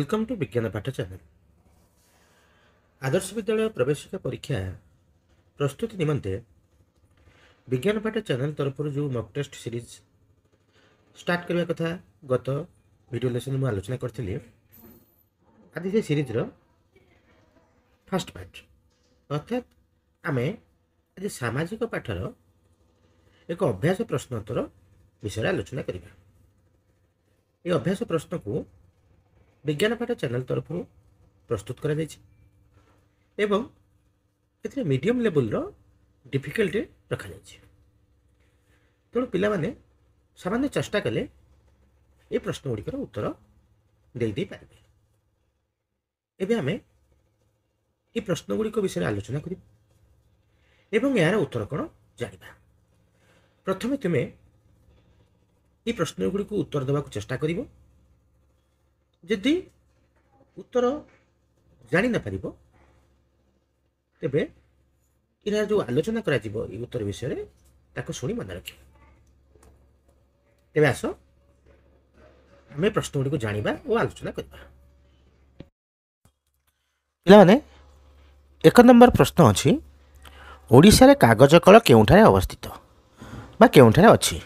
welcome to ବିଜ୍ଞାନ ପାଠ channel ଆଦର୍ଶ ବିଦ୍ୟାଳୟ ପ୍ରବେଶିକା ପରୀକ୍ଷା ପ୍ରସ୍ତୁତି ନିମନ୍ତେ ବିଜ୍ଞାନ ପାଠ ଚ୍ୟାନେଲ ତରଫରୁ ଯେଉଁ ମକ୍ ଟେଷ୍ଟ ସିରିଜ୍ ଷ୍ଟାର୍ଟ କରିବା କଥା ଗତ ଭିଡ଼ିଓ ଲେସନ୍ ମୁଁ ଆଲୋଚନା କରିଥିଲି ଆଜି ସେ ସିରିଜ୍ର ଫାଷ୍ଟ ପାର୍ଟ ଅର୍ଥାତ୍ ଆମେ ଆଜି ସାମାଜିକ ପାଠର ଏକ ଅଭ୍ୟାସ ପ୍ରଶ୍ନୋତ୍ତର ବିଷୟରେ ଆଲୋଚନା କରିବା ଏ ଅଭ୍ୟାସ ପ୍ରଶ୍ନକୁ ବିଜ୍ଞାନପାଠ ଚ୍ୟାନେଲ୍ ତରଫରୁ ପ୍ରସ୍ତୁତ କରାଯାଇଛି ଏବଂ ଏଥିରେ ମିଡ଼ିୟମ୍ ଲେବୁଲ୍ର ଡିଫିକଲ୍ଟି ରଖାଯାଇଛି ତେଣୁ ପିଲାମାନେ ସାମାନ୍ୟ ଚେଷ୍ଟା କଲେ ଏ ପ୍ରଶ୍ନଗୁଡ଼ିକର ଉତ୍ତର ଦେଇ ଦେଇପାରିବେ ଏବେ ଆମେ ଏ ପ୍ରଶ୍ନଗୁଡ଼ିକ ବିଷୟରେ ଆଲୋଚନା କରିବା ଏବଂ ଏହାର ଉତ୍ତର କ'ଣ ଜାଣିବା ପ୍ରଥମେ ତୁମେ ଏ ପ୍ରଶ୍ନଗୁଡ଼ିକୁ ଉତ୍ତର ଦେବାକୁ ଚେଷ୍ଟା କରିବ ଯଦି ଉତ୍ତର ଜାଣିନପାରିବ ତେବେ ଏହାର ଯେଉଁ ଆଲୋଚନା କରାଯିବ ଏ ଉତ୍ତର ବିଷୟରେ ତାକୁ ଶୁଣି ମନେ ରଖିବ ତେବେ ଆସ ଆମେ ପ୍ରଶ୍ନ ଗୁଡ଼ିକୁ ଜାଣିବା ଓ ଆଲୋଚନା କରିବା ପିଲାମାନେ ଏକ ନମ୍ବର ପ୍ରଶ୍ନ ଅଛି ଓଡ଼ିଶାରେ କାଗଜ କଳ କେଉଁଠାରେ ଅବସ୍ଥିତ ବା କେଉଁଠାରେ ଅଛି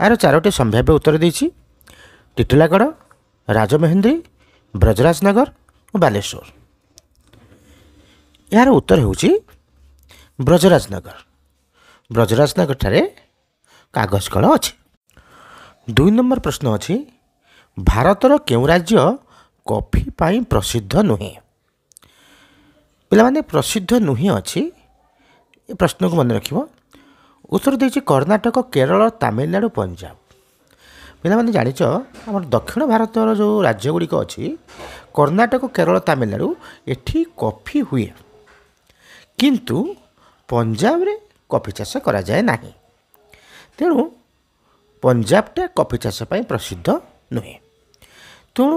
ଏହାର ଚାରୋଟି ସମ୍ଭାବ୍ୟ ଉତ୍ତର ଦେଇଛି ଟିଟିଲାଗଡ଼ ରାଜମେହେନ୍ଦ୍ରୀ ବ୍ରଜରାଜନଗର ଓ ବାଲେଶ୍ୱର ଏହାର ଉତ୍ତର ହେଉଛି ବ୍ରଜରାଜନଗର ବ୍ରଜରାଜନଗରଠାରେ କାଗଜ କଳ ଅଛି ଦୁଇ ନମ୍ବର ପ୍ରଶ୍ନ ଅଛି ଭାରତର କେଉଁ ରାଜ୍ୟ କଫି ପାଇଁ ପ୍ରସିଦ୍ଧ ନୁହେଁ ପିଲାମାନେ ପ୍ରସିଦ୍ଧ ନୁହେଁ ଅଛି ଏ ପ୍ରଶ୍ନକୁ ମନେ ରଖିବ ଉତ୍ତର ଦେଇଛି କର୍ଣ୍ଣାଟକ କେରଳ ତାମିଲନାଡ଼ୁ ପଞ୍ଜାବ ପିଲାମାନେ ଜାଣିଛ ଆମର ଦକ୍ଷିଣ ଭାରତର ଯେଉଁ ରାଜ୍ୟ ଗୁଡ଼ିକ ଅଛି କର୍ଣ୍ଣାଟକ କେରଳ ତାମିଲନାଡ଼ୁ ଏଠି କଫି ହୁଏ କିନ୍ତୁ ପଞ୍ଜାବରେ କଫି ଚାଷ କରାଯାଏ ନାହିଁ ତେଣୁ ପଞ୍ଜାବଟା କଫି ଚାଷ ପାଇଁ ପ୍ରସିଦ୍ଧ ନୁହେଁ ତେଣୁ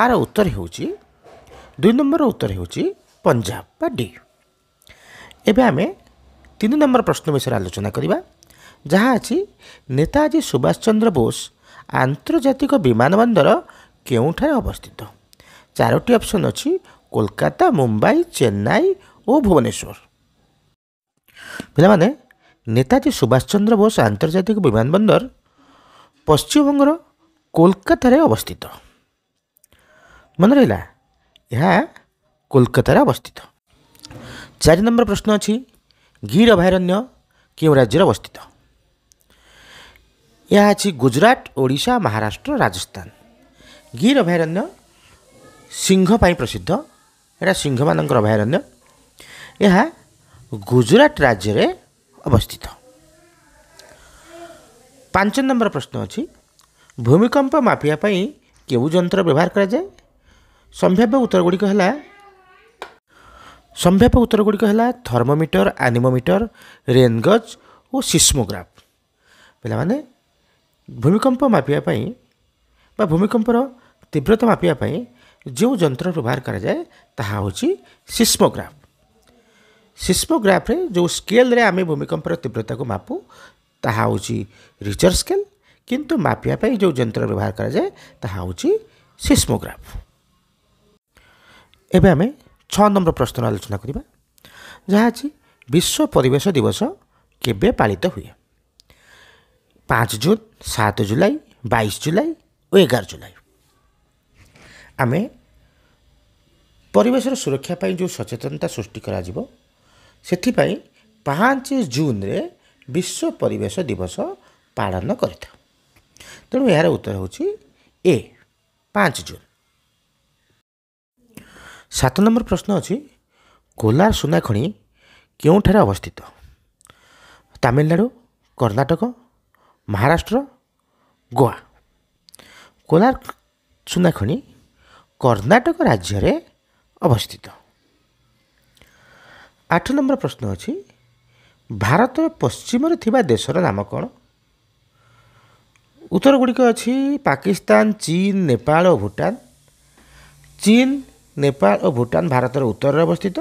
ଆର ଉତ୍ତର ହେଉଛି ଦୁଇ ନମ୍ବର ଉତ୍ତର ହେଉଛି ପଞ୍ଜାବ ବା ଡି ଏବେ ଆମେ ତିନି ନମ୍ବର ପ୍ରଶ୍ନ ବିଷୟରେ ଆଲୋଚନା କରିବା ଯାହା ଅଛି ନେତାଜୀ ସୁଭାଷ ଚନ୍ଦ୍ର ବୋଷ ଆନ୍ତର୍ଜାତିକ ବିମାନ ବନ୍ଦର କେଉଁଠାରେ ଅବସ୍ଥିତ ଚାରୋଟି ଅପସନ୍ ଅଛି କୋଲକାତା ମୁମ୍ବାଇ ଚେନ୍ନାଇ ଓ ଭୁବନେଶ୍ୱର ପିଲାମାନେ ନେତାଜୀ ସୁଭାଷ ଚନ୍ଦ୍ର ବୋଷ ଆନ୍ତର୍ଜାତିକ ବିମାନ ବନ୍ଦର ପଶ୍ଚିମବଙ୍ଗର କୋଲକାତାରେ ଅବସ୍ଥିତ ମନେ ରହିଲା ଏହା କୋଲକାତାରେ ଅବସ୍ଥିତ ଚାରି ନମ୍ବର ପ୍ରଶ୍ନ ଅଛି ଗିର ଅଭୟାରଣ୍ୟ କେଉଁ ରାଜ୍ୟରେ ଅବସ୍ଥିତ यह अच्छी गुजरात ओडा महाराष्ट्र राजस्थान गिर अभयारण्य सिंहपाई प्रसिद्ध यहाँ सिंह मान अभयारण्य गुजरात राज्य में अवस्थित पांच नंबर प्रश्न अच्छी भूमिकंप मफियापी के जंत्र व्यवहार कराए संभाव्य है संभाव्य है थर्मोमीटर आनिमोमीटर रेनगज और सिस्मोग्राफ पे ଭୂମିକମ୍ପ ମାପିବା ପାଇଁ ବା ଭୂମିକମ୍ପର ତୀବ୍ରତା ମାପିବା ପାଇଁ ଯେଉଁ ଯନ୍ତ୍ର ବ୍ୟବହାର କରାଯାଏ ତାହା ହେଉଛି ସିସ୍ମୋଗ୍ରାଫ୍ ସିସ୍ମୋଗ୍ରାଫ୍ରେ ଯେଉଁ ସ୍କେଲ୍ରେ ଆମେ ଭୂମିକମ୍ପର ତୀବ୍ରତାକୁ ମାପୁ ତାହା ହେଉଛି ରିଚର୍ ସ୍କେଲ୍ କିନ୍ତୁ ମାପିବା ପାଇଁ ଯେଉଁ ଯନ୍ତ୍ର ବ୍ୟବହାର କରାଯାଏ ତାହା ହେଉଛି ସିସ୍ମୋଗ୍ରାଫ୍ ଏବେ ଆମେ ଛଅ ନମ୍ବର ପ୍ରଶ୍ନର ଆଲୋଚନା କରିବା ଯାହା ଅଛି ବିଶ୍ୱ ପରିବେଶ ଦିବସ କେବେ ପାଳିତ ହୁଏ পাঁচ জুন সাত জুলাই বাইশ জুলাই ଓ ଏଗାର ଜୁଲାଇ ଆମେ ପରିବେଶର ସୁରକ୍ଷା ପାଇଁ ଯେଉଁ ସଚେତନତା ସୃଷ୍ଟି କରାଯିବ ସେଥିପାଇଁ ପାଞ୍ଚ ଜୁନରେ ବିଶ୍ୱ ପରିବେଶ ଦିବସ ପାଳନ କରିଥାଉ ତେଣୁ ଏହାର ଉତ୍ତର ହେଉଛି ଏ ପାଞ୍ଚ ଜୁନ୍ ସାତ ନମ୍ବର ପ୍ରଶ୍ନ ଅଛି କୋଲାର ସୁନାଖଣି କେଉଁଠାରେ ଅବସ୍ଥିତ ତାମିଲନାଡ଼ୁ କର୍ଣ୍ଣାଟକ ମହାରାଷ୍ଟ୍ର ଗୋଆ କୋଲାର୍କ ସୁନାଖଣି କର୍ଣ୍ଣାଟକ ରାଜ୍ୟରେ ଅବସ୍ଥିତ ଆଠ ନମ୍ବର ପ୍ରଶ୍ନ ଅଛି ଭାରତର ପଶ୍ଚିମରେ ଥିବା ଦେଶର ନାମ କ'ଣ ଉତ୍ତର ଗୁଡ଼ିକ ଅଛି ପାକିସ୍ତାନ ଚୀନ ନେପାଳ ଓ ଭୁଟାନ ଚୀନ ନେପାଳ ଓ ଭୁଟାନ ଭାରତର ଉତ୍ତରରେ ଅବସ୍ଥିତ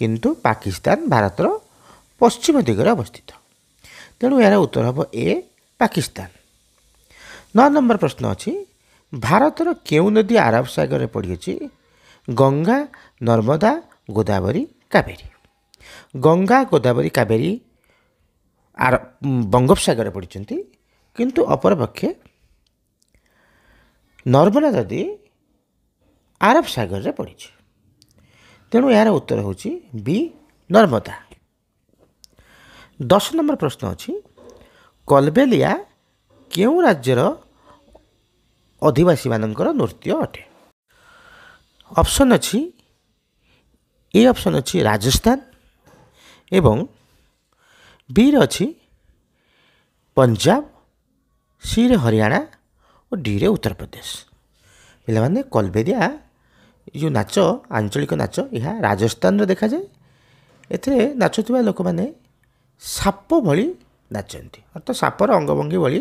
କିନ୍ତୁ ପାକିସ୍ତାନ ଭାରତର ପଶ୍ଚିମ ଦିଗରେ ଅବସ୍ଥିତ ତେଣୁ ଏହାର ଉତ୍ତର ହେବ ଏ ପାକିସ୍ତାନ ନଅ ନମ୍ବର ପ୍ରଶ୍ନ ଅଛି ଭାରତର କେଉଁ ନଦୀ ଆରବ ସାଗରରେ ପଡ଼ିଅଛି ଗଙ୍ଗା ନର୍ମଦା ଗୋଦାବରୀ କାବେରୀ ଗଙ୍ଗା ଗୋଦାବରୀ କାବେରୀ ବଙ୍ଗୋପସାଗରରେ ପଡ଼ିଛନ୍ତି କିନ୍ତୁ ଅପରପକ୍ଷେ ନର୍ମଦା ନଦୀ ଆରବ ସାଗରରେ ପଡ଼ିଛି ତେଣୁ ଏହାର ଉତ୍ତର ହେଉଛି ବି ନର୍ମଦା ଦଶ ନମ୍ବର ପ୍ରଶ୍ନ ଅଛି କଲବେଲିଆ କେଉଁ ରାଜ୍ୟର ଅଧିବାସୀମାନଙ୍କର ନୃତ୍ୟ ଅଟେ ଅପସନ୍ ଅଛି ଏ ଅପସନ୍ ଅଛି ରାଜସ୍ଥାନ ଏବଂ ବିରେ ଅଛି ପଞ୍ଜାବ ସିରେ ହରିୟାଣା ଓ ଡିରେ ଉତ୍ତରପ୍ରଦେଶ ପିଲାମାନେ କଲବେରିଆ ଯେଉଁ ନାଚ ଆଞ୍ଚଳିକ ନାଚ ଏହା ରାଜସ୍ଥାନରେ ଦେଖାଯାଏ ଏଥିରେ ନାଚୁଥିବା ଲୋକମାନେ ସାପ ଭଳି ନାଚନ୍ତି ଅର୍ଥାତ୍ ସାପର ଅଙ୍ଗଭଙ୍ଗୀ ଭଳି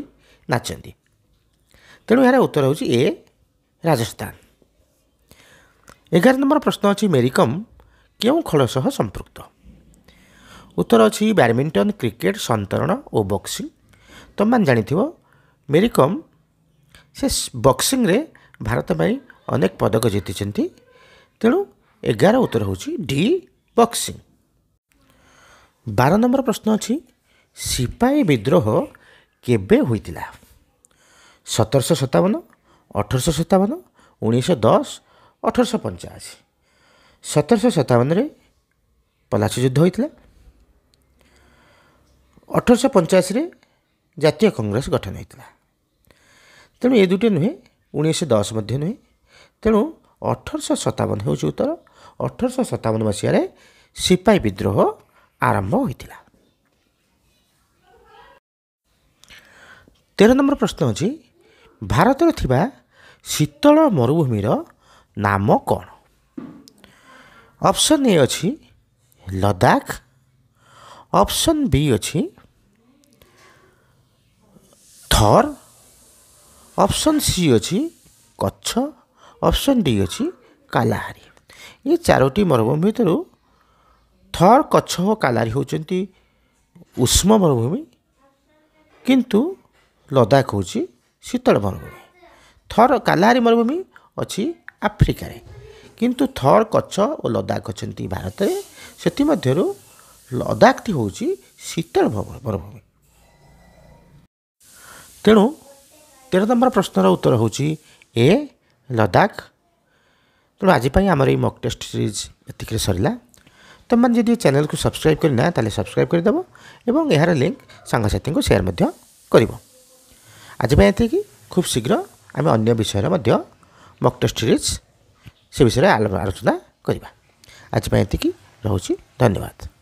ନାଚନ୍ତି ତେଣୁ ଏହାର ଉତ୍ତର ହେଉଛି ଏ ରାଜସ୍ଥାନ ଏଗାର ନମ୍ବର ପ୍ରଶ୍ନ ଅଛି ମେରିକମ୍ କେଉଁ ଖେଳ ସହ ସମ୍ପୃକ୍ତ ଉତ୍ତର ଅଛି ବ୍ୟାଡ଼ମିଣ୍ଟନ କ୍ରିକେଟ୍ ସନ୍ତରଣ ଓ ବକ୍ସିଂ ତୁମମାନେ ଜାଣିଥିବ ମେରିକମ୍ ସେ ବକ୍ସିଂରେ ଭାରତ ପାଇଁ ଅନେକ ପଦକ ଜିତିଛନ୍ତି ତେଣୁ ଏଗାର ଉତ୍ତର ହେଉଛି ଡି ବକ୍ସିଂ ବାର ନମ୍ବର ପ୍ରଶ୍ନ ଅଛି ସିପାହୀ ବିଦ୍ରୋହ କେବେ ହୋଇଥିଲା ସତରଶହ ସତାବନ ଅଠରଶହ ସତାବନ ଉଣେଇଶହ ଦଶ ଅଠରଶହ ପଞ୍ଚାଅଶୀ ସତରଶହ ସତାବନରେ ପଲାଶୀ ଯୁଦ୍ଧ ହୋଇଥିଲା ଅଠରଶହ ପଞ୍ଚାଅଶୀରେ ଜାତୀୟ କଂଗ୍ରେସ ଗଠନ ହୋଇଥିଲା ତେଣୁ ଏ ଦୁଇଟି ନୁହେଁ ଉଣେଇଶହ ଦଶ ମଧ୍ୟ ନୁହେଁ ତେଣୁ ଅଠରଶହ ସତାବନ ହେଉଛି ଉତ୍ତର ଅଠରଶହ ସତାବନ ମସିହାରେ ସିପାହୀ ବିଦ୍ରୋହ ଆରମ୍ଭ ହୋଇଥିଲା ତେର ନମ୍ବର ପ୍ରଶ୍ନ ଅଛି ଭାରତରେ ଥିବା ଶୀତଳ ମରୁଭୂମିର ନାମ କ'ଣ ଅପସନ୍ ଏ ଅଛି ଲଦାଖ ଅପସନ୍ ବି ଅଛି ଥର୍ ଅପ୍ସନ୍ ସି ଅଛି କଚ୍ଛ ଅପ୍ସନ୍ ଡି ଅଛି କାଲାହାରୀ ଏ ଚାରୋଟି ମରୁଭୂମି ଭିତରୁ ଥର୍ କଚ୍ଛ ଓ କାଲାହାରୀ ହେଉଛନ୍ତି ଉଷ୍ମ ମରୁଭୂମି କିନ୍ତୁ ଲଦାଖ ହେଉଛି ଶୀତଳ ମରୁଭୂମି ଥର କାଲାହାରି ମରୁଭୂମି ଅଛି ଆଫ୍ରିକାରେ କିନ୍ତୁ ଥର କଚ୍ଛ ଓ ଲଦାଖ ଅଛନ୍ତି ଭାରତରେ ସେଥିମଧ୍ୟରୁ ଲଦାଖଟି ହେଉଛି ଶୀତଳ ମରୁଭୂମି ତେଣୁ ତେର ନମ୍ବର ପ୍ରଶ୍ନର ଉତ୍ତର ହେଉଛି ଏ ଲଦାଖ ତେଣୁ ଆଜି ପାଇଁ ଆମର ଏଇ ମକ୍ ଟେଷ୍ଟ ସିରିଜ୍ ଏତିକିରେ ସରିଲା ତୁମମାନେ ଯଦି ଚ୍ୟାନେଲ୍କୁ ସବସ୍କ୍ରାଇବ୍ କରିନା ତାହେଲେ ସବସ୍କ୍ରାଇବ୍ କରିଦେବ ଏବଂ ଏହାର ଲିଙ୍କ୍ ସାଙ୍ଗସାଥିଙ୍କୁ ସେୟାର୍ ମଧ୍ୟ କରିବ ଆଜି ପାଇଁ ଏତିକି ଖୁବ୍ ଶୀଘ୍ର ଆମେ ଅନ୍ୟ ବିଷୟରେ ମଧ୍ୟ ମକ୍ ଟେଷ୍ଟ ସିରିଜ୍ ସେ ବିଷୟରେ ଆଲୋଚନା କରିବା ଆଜି ପାଇଁ ଏତିକି ରହୁଛି ଧନ୍ୟବାଦ